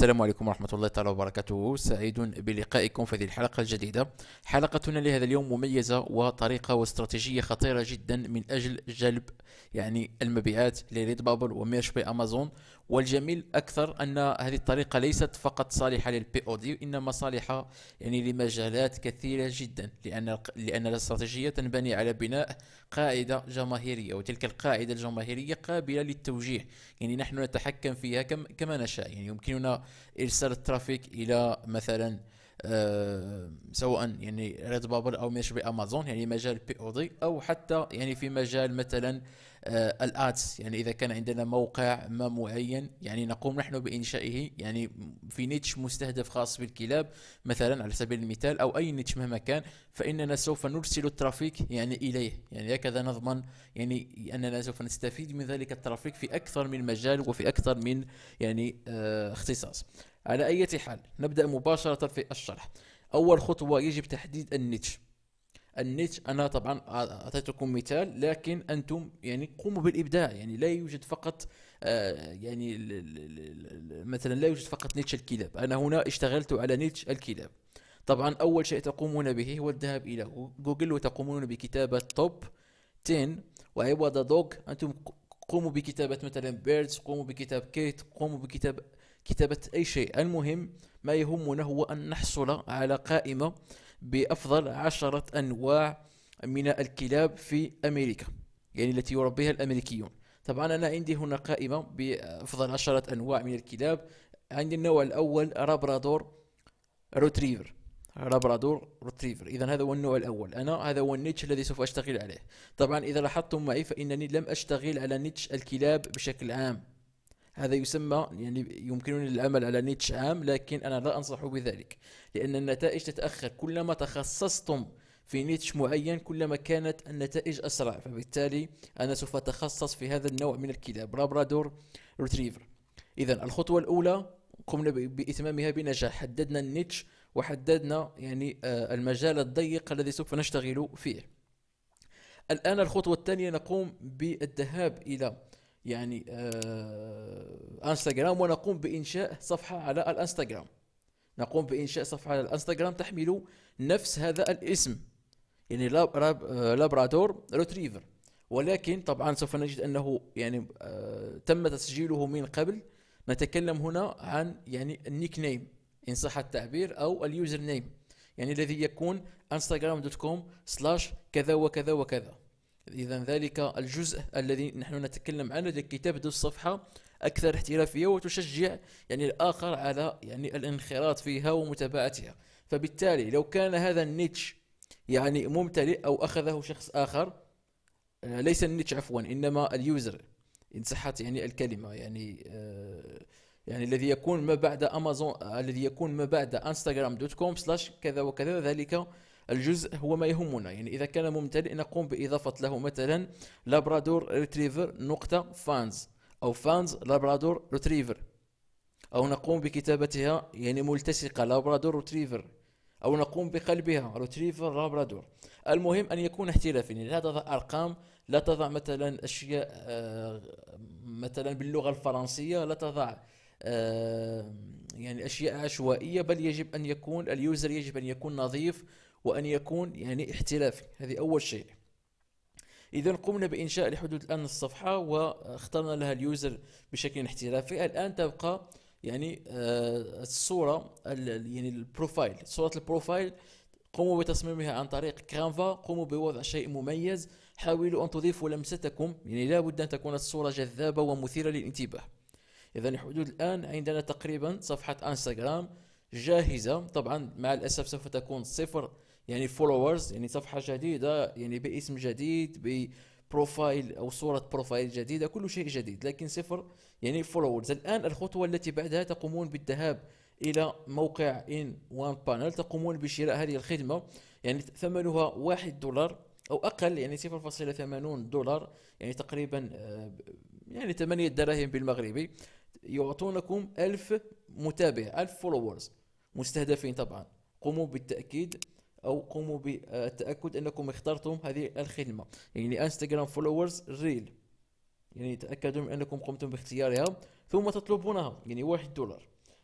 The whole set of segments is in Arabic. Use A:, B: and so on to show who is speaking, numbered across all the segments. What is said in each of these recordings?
A: السلام عليكم ورحمة الله تعالى وبركاته سعيد بلقائكم في هذه الحلقة الجديدة حلقتنا لهذا اليوم مميزة وطريقة واستراتيجية خطيرة جدا من أجل جلب يعني المبيعات لريد بابل وميرش بي أمازون والجميل أكثر أن هذه الطريقة ليست فقط صالحة للبي أو دي إنما صالحة يعني لمجالات كثيرة جدا لأن لأن الاستراتيجية تنبني على بناء قاعدة جماهيرية وتلك القاعدة الجماهيرية قابلة للتوجيه يعني نحن نتحكم فيها كما نشاء يعني يمكننا ارسال الترافيك الى مثلا أه سواء يعني ريد بابل او ما يشبه امازون يعني مجال بي او دي او حتى يعني في مجال مثلا آه، الادس يعني اذا كان عندنا موقع ما معين يعني نقوم نحن بانشائه يعني في نيتش مستهدف خاص بالكلاب مثلا على سبيل المثال او اي نيتش مهما كان فاننا سوف نرسل الترافيك يعني اليه يعني هكذا نضمن يعني اننا سوف نستفيد من ذلك الترافيك في اكثر من مجال وفي اكثر من يعني آه، اختصاص على اي حال نبدا مباشره في الشرح اول خطوه يجب تحديد النيتش النت انا طبعا اعطيتكم مثال لكن انتم يعني قوموا بالابداع يعني لا يوجد فقط آه، يعني مثلا لا يوجد فقط نيتش الكلاب انا هنا اشتغلت على نيتش الكلاب طبعا اول شيء تقومون به هو الذهاب الى جوجل وتقومون بكتابه توب 10 وعوض دوغ انتم قوموا بكتابه مثلا بيردز قوموا بكتاب كيت قوموا بكتاب كتابه اي شيء المهم ما يهمنا هو ان نحصل على قائمه بأفضل عشرة أنواع من الكلاب في أمريكا يعني التي يربيها الأمريكيون طبعا أنا عندي هنا قائمة بأفضل عشرة أنواع من الكلاب عندي النوع الأول رابرادور روتريفر لابرادور روتريفر اذا هذا هو النوع الاول انا هذا هو النيتش الذي سوف اشتغل عليه طبعا اذا لاحظتم معي فانني لم اشتغل على نيتش الكلاب بشكل عام هذا يسمى يعني يمكنني العمل على نيتش عام لكن أنا لا أنصح بذلك لأن النتائج تتأخر كلما تخصصتم في نيتش معين كلما كانت النتائج أسرع فبالتالي أنا سوف أتخصص في هذا النوع من الكلاب رابرادور ريتريفر إذا الخطوة الأولى قمنا بإتمامها بنجاح حددنا النيتش وحددنا يعني آه، المجال الضيق الذي سوف نشتغل فيه الآن الخطوة الثانية نقوم بالذهاب إلى يعني آه انستغرام ونقوم بانشاء صفحه على الانستغرام نقوم بانشاء صفحه على الانستغرام تحمل نفس هذا الاسم يعني لاب لابرادور روتريفر ولكن طبعا سوف نجد انه يعني آه تم تسجيله من قبل نتكلم هنا عن يعني النيك نيم ان صح التعبير او اليوزر نيم يعني الذي يكون انستغرام دوت كوم سلاش كذا وكذا وكذا إذا ذلك الجزء الذي نحن نتكلم عنه الكتاب ذو الصفحة أكثر احترافية وتشجع يعني الآخر على يعني الانخراط فيها ومتابعتها فبالتالي لو كان هذا النيتش يعني ممتلئ أو أخذه شخص آخر آه، ليس النيتش عفوا إنما اليوزر إن صحت يعني الكلمة يعني آه يعني الذي يكون ما بعد امازون آه، الذي يكون ما بعد انستغرام دوت كوم سلاش كذا وكذا ذلك الجزء هو ما يهمنا يعني اذا كان ممتلئ نقوم باضافه له مثلا لابرادور ريتريفر نقطه فانز او فانز لابرادور ريتريفر او نقوم بكتابتها يعني ملتصقه لابرادور ريتريفر او نقوم بقلبها ريتريفر لابرادور المهم ان يكون اختلاف يعني لا تضع ارقام لا تضع مثلا اشياء آه، مثلا باللغه الفرنسيه لا تضع آه، يعني اشياء عشوائيه بل يجب ان يكون اليوزر يجب ان يكون نظيف وأن يكون يعني احتلافي هذه أول شيء إذا قمنا بإنشاء لحدود الآن الصفحة واخترنا لها اليوزر بشكل احترافي الآن تبقى يعني آه، الصورة يعني البروفايل صورة البروفايل قوموا بتصميمها عن طريق كانفا قوموا بوضع شيء مميز حاولوا أن تضيفوا لمستكم يعني لا بد أن تكون الصورة جذابة ومثيرة للانتباه إذا حدود الآن عندنا تقريبا صفحة انستغرام جاهزة طبعا مع الأسف سوف تكون صفر يعني فولورز يعني صفحه جديده يعني باسم جديد بروفايل او صوره بروفايل جديده كل شيء جديد لكن صفر يعني فولورز الان الخطوه التي بعدها تقومون بالذهاب الى موقع ان وان بانل تقومون بشراء هذه الخدمه يعني ثمنها واحد دولار او اقل يعني 0.80 دولار يعني تقريبا آه، يعني 8 دراهم بالمغربي يعطونكم 1000 متابع 1000 فولورز مستهدفين طبعا قوموا بالتاكيد او قوموا بالتاكد انكم اخترتم هذه الخدمه يعني انستغرام فولورز ريل يعني تاكدوا من انكم قمتم باختيارها ثم تطلبونها يعني واحد دولار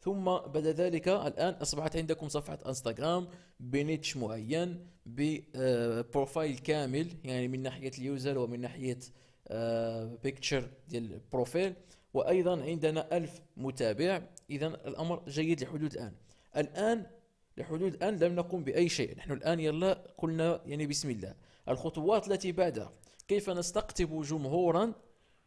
A: ثم بعد ذلك الان اصبحت عندكم صفحه انستغرام بنيتش معين ببروفايل كامل يعني من ناحيه اليوزر ومن ناحيه بيكتشر آه، ديال البروفيل وايضا عندنا ألف متابع اذا الامر جيد لحدود الان الان لحدود الآن لم نقم بأي شيء نحن الآن يلا قلنا يعني بسم الله الخطوات التي بعدها كيف نستقطب جمهورا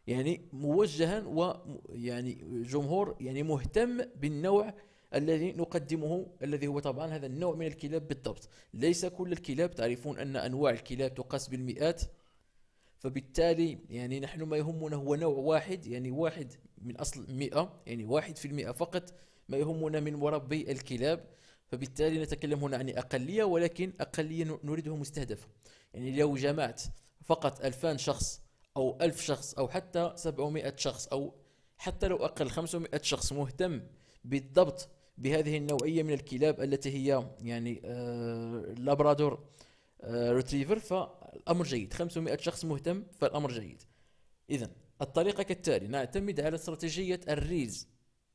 A: يعني موجها و يعني جمهور يعني مهتم بالنوع الذي نقدمه الذي هو طبعا هذا النوع من الكلاب بالضبط ليس كل الكلاب تعرفون أن أنواع الكلاب تقاس بالمئات فبالتالي يعني نحن ما يهمنا هو نوع واحد يعني واحد من أصل مئة يعني واحد في المئة فقط ما يهمنا من مربي الكلاب فبالتالي نتكلم هنا عن أقلية ولكن أقلية نريدها مستهدفة يعني لو جمعت فقط 2000 شخص أو 1000 شخص أو حتى 700 شخص أو حتى لو أقل 500 شخص مهتم بالضبط بهذه النوعية من الكلاب التي هي يعني آه لابرادور آه ريتريفر فالأمر جيد 500 شخص مهتم فالأمر جيد إذا الطريقة كالتالي نعتمد على استراتيجية الريلز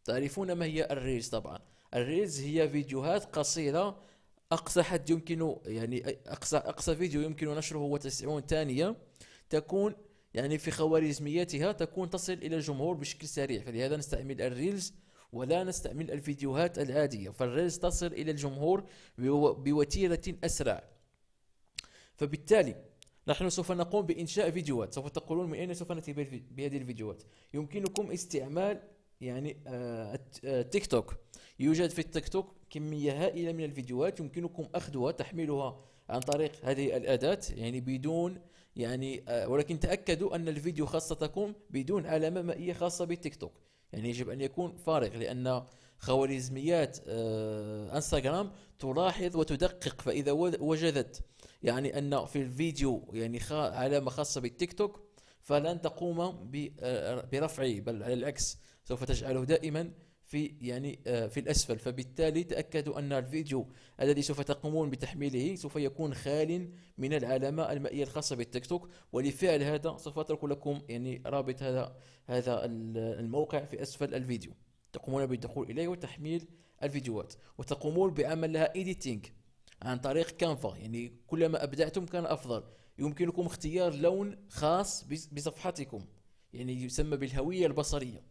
A: تعرفون ما هي الريلز طبعا الريلز هي فيديوهات قصيره اقصى حد يمكن يعني اقصى اقصى فيديو يمكن نشره هو 90 ثانيه تكون يعني في خوارزميتها تكون تصل الى الجمهور بشكل سريع فلهذا نستعمل الريلز ولا نستعمل الفيديوهات العاديه فالريلز تصل الى الجمهور بوتيره اسرع فبالتالي نحن سوف نقوم بانشاء فيديوهات سوف تقولون من اين سوف ناتي بهذه الفيديوهات يمكنكم استعمال يعني آه، التيك آه، توك يوجد في التيك توك كمية هائلة من الفيديوهات يمكنكم أخذها تحميلها عن طريق هذه الأداة يعني بدون يعني آه، ولكن تأكدوا أن الفيديو خاصتكم بدون علامة مائية خاصة بالتيك توك يعني يجب أن يكون فارغ لأن خوارزميات انستغرام تلاحظ وتدقق فإذا وجدت يعني أن في الفيديو يعني علامة خاصة بالتيك توك فلن تقوم آه، برفعه بل على العكس سوف تجعله دائما في يعني آه، في الاسفل فبالتالي تاكدوا ان الفيديو الذي سوف تقومون بتحميله سوف يكون خال من العلامه المائيه الخاصه بالتيك توك ولفعل هذا سوف اترك لكم يعني رابط هذا هذا الموقع في اسفل الفيديو تقومون بالدخول اليه وتحميل الفيديوهات وتقومون بعمل لها ايديتينج عن طريق كانفا يعني كلما ابدعتم كان افضل يمكنكم اختيار لون خاص بصفحتكم يعني يسمى بالهوية البصرية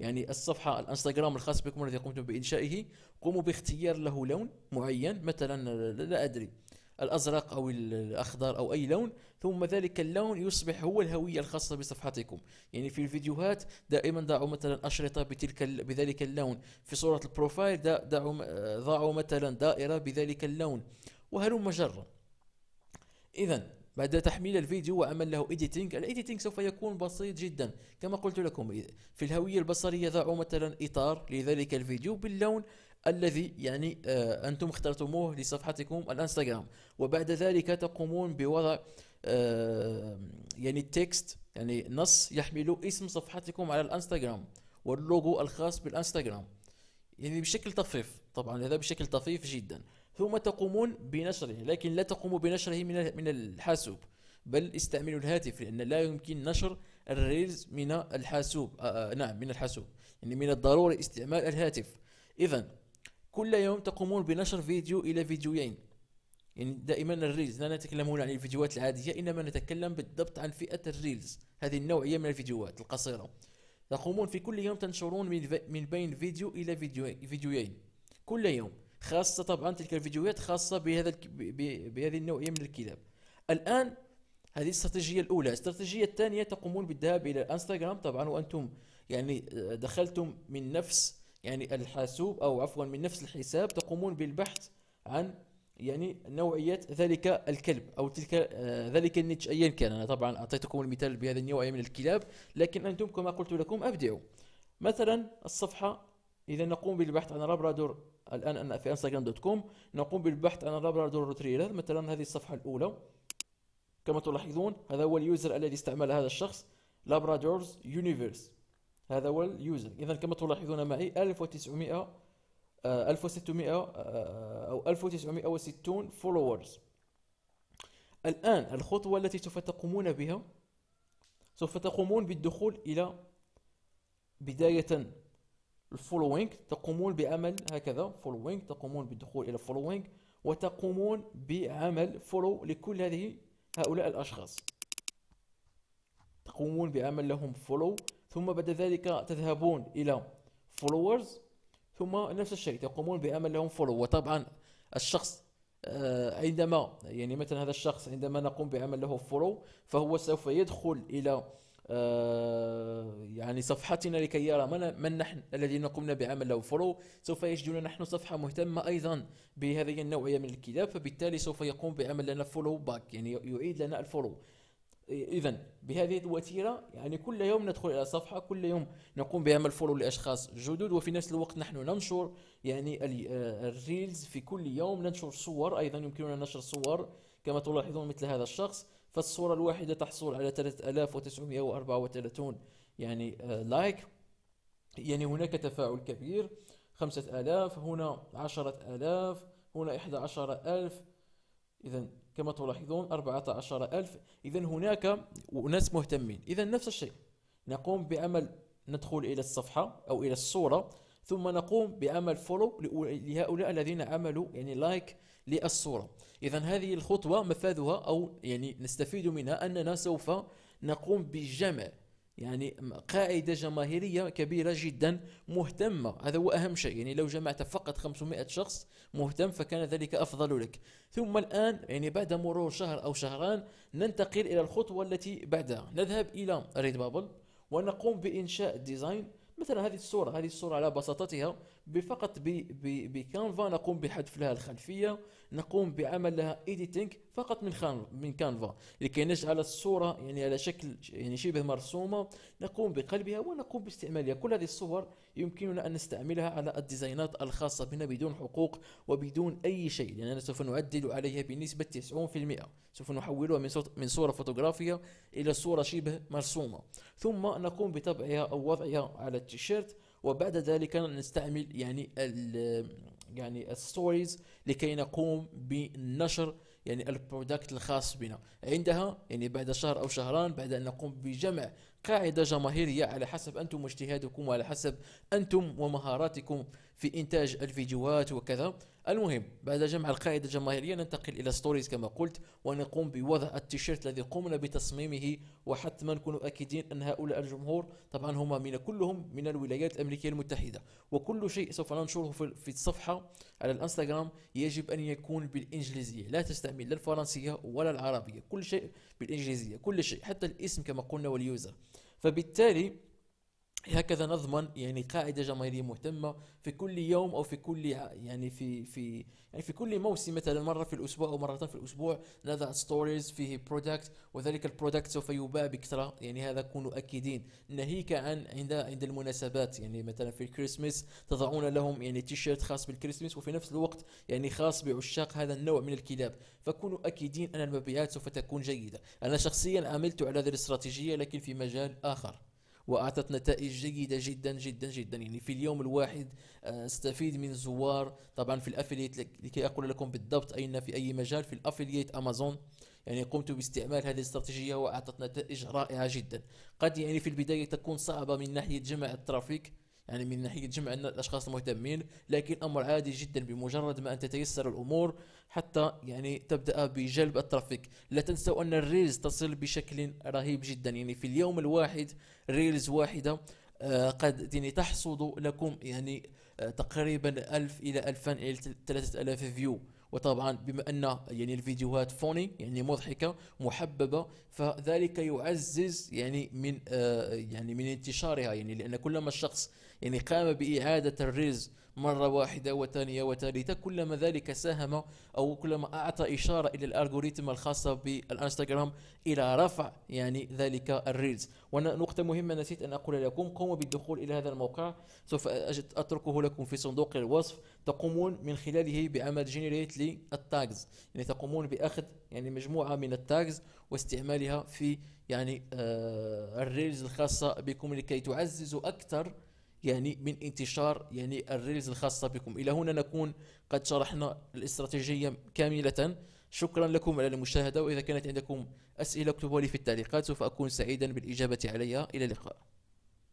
A: يعني الصفحة الانستغرام الخاص بكم الذي قمتم بإنشائه قوموا باختيار له لون معين مثلا لا أدري الازرق او الاخضر او اي لون ثم ذلك اللون يصبح هو الهويه الخاصه بصفحتكم يعني في الفيديوهات دائما ضعوا مثلا اشرطه بتلك بذلك اللون في صوره البروفايل ضعوا ضعوا مثلا دائره بذلك اللون وهلم جرا اذا بعد تحميل الفيديو وعمل له ايديتينغ الايديتينغ سوف يكون بسيط جدا كما قلت لكم في الهوية البصرية ضعوا مثلا إطار لذلك الفيديو باللون الذي يعني آه، أنتم اخترتموه لصفحتكم الانستغرام وبعد ذلك تقومون بوضع آه، يعني تكست يعني نص يحمل اسم صفحتكم على الانستغرام واللوجو الخاص بالانستغرام يعني بشكل طفيف طبعا هذا بشكل طفيف جدا ثم تقومون بنشره لكن لا تقوموا بنشره من من الحاسوب بل استعملوا الهاتف لأن لا يمكن نشر الريلز من الحاسوب آه, آه، نعم من الحاسوب يعني من الضروري استعمال الهاتف إذا كل يوم تقومون بنشر فيديو إلى فيديوين يعني دائما الريلز لا نتكلم عن الفيديوهات العادية إنما نتكلم بالضبط عن فئة الريلز هذه النوعية من الفيديوهات القصيرة تقومون في كل يوم تنشرون من بين فيديو إلى فيديوين كل يوم خاصه طبعا تلك الفيديوهات خاصه بهذا بهذه النوعيه من الكلاب الان هذه الاستراتيجيه الاولى الاستراتيجيه الثانيه تقومون بالذهاب الى الانستغرام طبعا وانتم يعني آه، دخلتم من نفس يعني الحاسوب او عفوا من نفس الحساب تقومون بالبحث عن يعني نوعيه ذلك الكلب او تلك آه ذلك النيتش ايا كان انا طبعا اعطيتكم المثال بهذا النوع من الكلاب لكن انتم كما قلت لكم ابدعوا مثلا الصفحه اذا نقوم بالبحث عن رابرادور الان انا في انستغرام دوت كوم نقوم بالبحث عن الرابر دور ريتريفر مثلا هذه الصفحه الاولى كما تلاحظون هذا هو اليوزر الذي استعمل هذا الشخص لابرادورز يونيفيرس هذا هو اليوزر اذا كما تلاحظون معي 1900 1600 آه، آه، او 1960 فولورز الان الخطوه التي سوف تقومون بها سوف تقومون بالدخول الى بدايه الفولوينج تقومون بعمل هكذا فولوينج تقومون بالدخول الى فولوينج وتقومون بعمل فولو لكل هذه هؤلاء الاشخاص تقومون بعمل لهم فولو ثم بعد ذلك تذهبون الى فولورز ثم نفس الشيء تقومون بعمل لهم فولو وطبعا الشخص آه، عندما يعني مثلا هذا الشخص عندما نقوم بعمل له فولو فهو سوف يدخل الى آه، يعني صفحتنا لكي يرى من, من نحن الذين قمنا بعمل له فرو سوف يجدون نحن صفحة مهتمة أيضا بهذه النوعية من الكتاب فبالتالي سوف يقوم بعمل لنا فولو باك يعني يعيد لنا الفولو اذا بهذه الوتيره يعني كل يوم ندخل الى صفحه كل يوم نقوم بعمل فولو لاشخاص جدد وفي نفس الوقت نحن ننشر يعني آه، الريلز في كل يوم ننشر صور ايضا يمكننا نشر صور كما تلاحظون مثل هذا الشخص فالصورة الواحدة تحصل على 3934 يعني آه، لايك يعني هناك تفاعل كبير 5000 هنا 10000 هنا 11000 إذا كما تلاحظون 14000 إذا هناك ناس مهتمين إذا نفس الشيء نقوم بعمل ندخل إلى الصفحة أو إلى الصورة ثم نقوم بعمل فولو لهؤلاء الذين عملوا يعني لايك للصورة إذا هذه الخطوة مفادها أو يعني نستفيد منها أننا سوف نقوم بجمع يعني قاعدة جماهيرية كبيرة جدا مهتمة هذا هو أهم شيء يعني لو جمعت فقط 500 شخص مهتم فكان ذلك أفضل لك ثم الآن يعني بعد مرور شهر أو شهران ننتقل إلى الخطوة التي بعدها نذهب إلى ريد بابل ونقوم بإنشاء ديزاين مثلا هذه الصوره هذه الصوره على بساطتها ب بكانفا نقوم بحذف لها الخلفيه نقوم بعمل لها ايديتنج فقط من خان من كانفا لكي نجعل الصوره يعني على شكل يعني شبه مرسومه نقوم بقلبها ونقوم باستعمالها كل هذه الصور يمكننا ان نستعملها على الديزاينات الخاصه بنا بدون حقوق وبدون اي شيء لاننا يعني سوف نعدل عليها بنسبه 90% سوف نحولها من من صوره فوتوغرافيه الى صوره شبه مرسومه ثم نقوم بطبعها او وضعها على التيشيرت وبعد ذلك نستعمل يعني الـ يعني الستوريز لكي نقوم بنشر يعني البرودكت الخاص بنا عندها يعني بعد شهر او شهران بعد ان نقوم بجمع قاعده جماهيريه على حسب انتم واجتهادكم وعلى حسب انتم ومهاراتكم في انتاج الفيديوهات وكذا المهم بعد جمع القاعده الجماهيريه ننتقل الى ستوريز كما قلت ونقوم بوضع التيشيرت الذي قمنا بتصميمه وحتما نكون اكيدين ان هؤلاء الجمهور طبعا هم من كلهم من الولايات الامريكيه المتحده وكل شيء سوف ننشره في الصفحه على الانستغرام يجب ان يكون بالانجليزيه لا تستعمل لا الفرنسيه ولا العربيه كل شيء بالانجليزيه كل شيء حتى الاسم كما قلنا واليوزر فبالتالي هكذا نضمن يعني قاعده جماهيريه مهتمه في كل يوم او في كل يعني في في يعني في كل موسم مثلا مره في الاسبوع او مرتين في الاسبوع نضع ستوريز فيه برودكت وذلك البرودكت سوف يباع بكثره يعني هذا كونوا اكيدين ناهيك عن عند عند المناسبات يعني مثلا في الكريسماس تضعون لهم يعني تيشيرت خاص بالكريسماس وفي نفس الوقت يعني خاص بعشاق هذا النوع من الكلاب فكونوا اكيدين ان المبيعات سوف تكون جيده انا شخصيا عملت على هذه الاستراتيجيه لكن في مجال اخر واعطت نتائج جيده جدا جدا جدا يعني في اليوم الواحد استفيد آه، من زوار طبعا في الافليت لكي اقول لكم بالضبط اين في اي مجال في الافليت امازون يعني قمت باستعمال هذه الاستراتيجيه واعطت نتائج رائعه جدا قد يعني في البدايه تكون صعبه من ناحيه جمع الترافيك يعني من ناحيه جمع الاشخاص المهتمين لكن امر عادي جدا بمجرد ما ان تتيسر الامور حتى يعني تبدا بجلب الترافيك لا تنسوا ان الريلز تصل بشكل رهيب جدا يعني في اليوم الواحد ريلز واحده آه، قد يعني تحصد لكم يعني آه، تقريبا 1000 الى 2000 الى 3000 فيو وطبعا بما ان يعني الفيديوهات فوني يعني مضحكه محببه فذلك يعزز يعني من آه، يعني من انتشارها يعني لان كلما الشخص يعني قام بإعادة الرز مرة واحدة وثانية وثالثة كلما ذلك ساهم أو كلما أعطى إشارة إلى الألغوريتم الخاصة بالإنستغرام إلى رفع يعني ذلك الريلز ونقطة مهمة نسيت أن أقول لكم قوموا بالدخول إلى هذا الموقع سوف أتركه لكم في صندوق الوصف تقومون من خلاله بعمل جنريت للتاجز يعني تقومون بأخذ يعني مجموعة من التاجز واستعمالها في يعني آه الريلز الخاصة بكم لكي تعززوا أكثر يعني من انتشار يعني الريلز الخاصة بكم إلى هنا نكون قد شرحنا الاستراتيجية كاملة شكرا لكم على المشاهدة وإذا كانت عندكم أسئلة اكتبوها لي في التعليقات سوف أكون سعيدا بالإجابة عليها إلى اللقاء